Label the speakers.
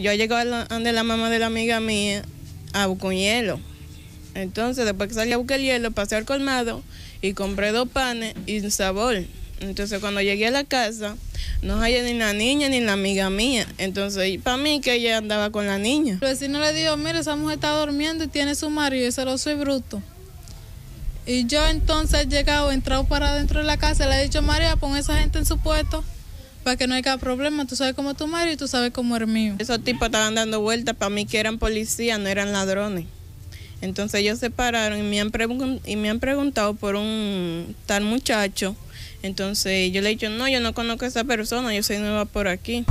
Speaker 1: Yo llego a la, donde la mamá de la amiga mía a buscar un hielo. Entonces, después que salí a buscar hielo, pasé al colmado y compré dos panes y un sabor. Entonces, cuando llegué a la casa, no hallé ni la niña ni la amiga mía. Entonces, para mí que
Speaker 2: ella andaba con la niña. El vecino le dijo, mira, esa mujer está durmiendo y tiene su marido, ese lo soy bruto. Y yo entonces he llegado, he entrado para dentro de la casa, le he dicho, María, pon esa gente en su puesto que no hay haya problema. Tú sabes cómo es tu madre y tú sabes cómo es el mío. Esos
Speaker 1: tipos estaban dando vueltas, para mí que eran policías, no eran ladrones. Entonces ellos se pararon me han, y me han preguntado por un tal muchacho. Entonces yo le he dicho, no, yo no conozco a esa persona, yo soy nueva por aquí.